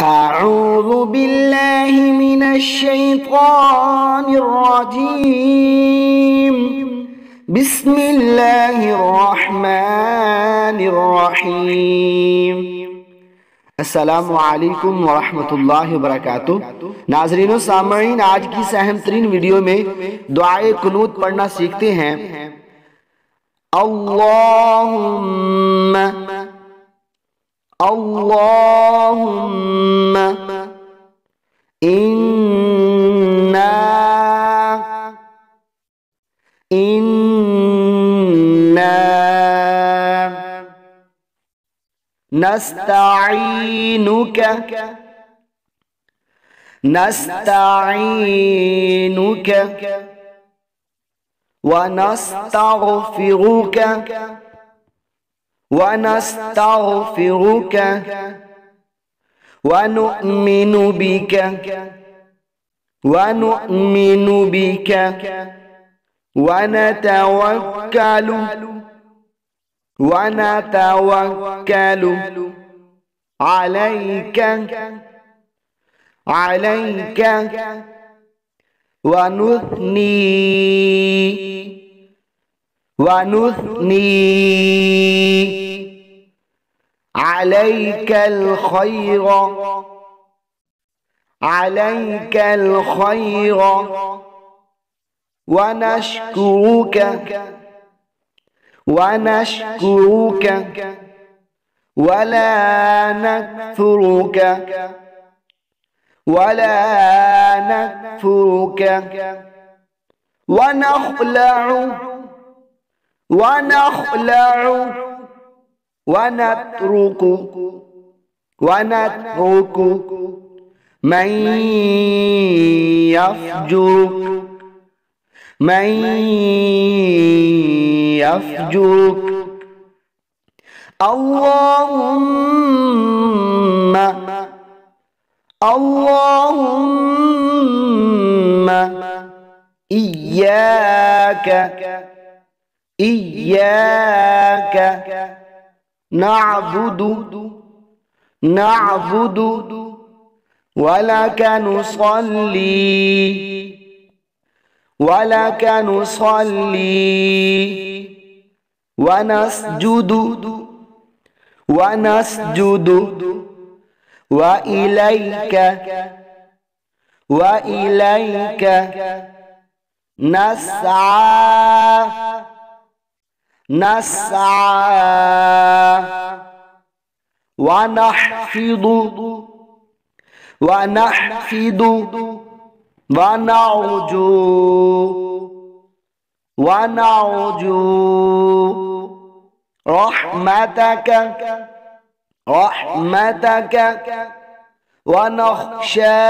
أعوذ بالله من الشيطان الرجيم بسم الله الرحمن الرحيم السلام علیکم ورحمت اللہ وبرکاتہ ناظرین و سامرین آج کی سہم ترین ویڈیو میں دعائے کنود پڑھنا سیکھتے ہیں اللہم اللهم إنا إنا نستعينك نستعينك ونستغفرك ونستغفرك ونؤمن بك ونؤمن بك ونتوكل ونتوكل عليك عليك ونثني ونثني عليك الخير عليك الخير ونشكرك ونشكرك ولا نكفرك ولا نكفرك ونخلع ونخلع ونترك ونترك من يفجرك من يفجرك اللهم اللهم إياك إياك نعبد نعبد ولك نصلي ولك نصلي ونسجد ونسجد وإليك وإليك نسعى نسعى ونحفظ ونحفظ ونعوج ونعوج رحمتك رحمتك ونخشى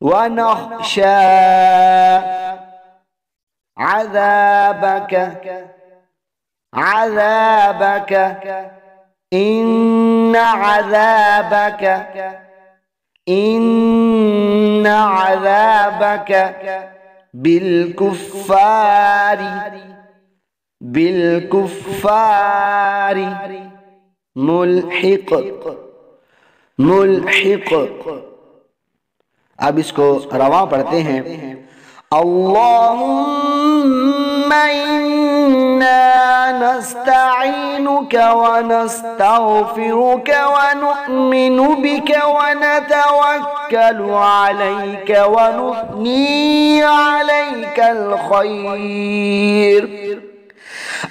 ونخشى عذابك عذابك إن عذابك إن عذابك بالكفار بالكفار ملحق ملحق اس کو رواں پڑھتے ہیں اللهم إنا نستعينك ونستغفرك ونؤمن بك ونتوكل عليك ونثني عليك الخير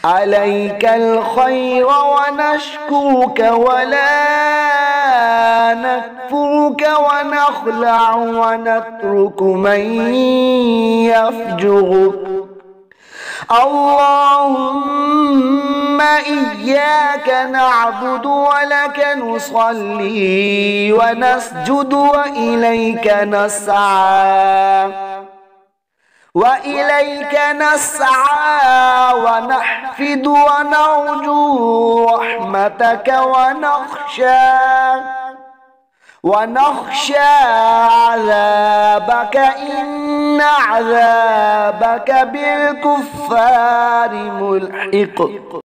عليك الخير ونشكرك ولا نكفرك ونخلع ونترك من يفجرك اللهم إياك نعبد ولك نصلي ونسجد وإليك نسعى وإليك نسعى ونحفد ونرجو رحمتك ونخشى ونخشى عذابك إن عذابك بالكفار ملحق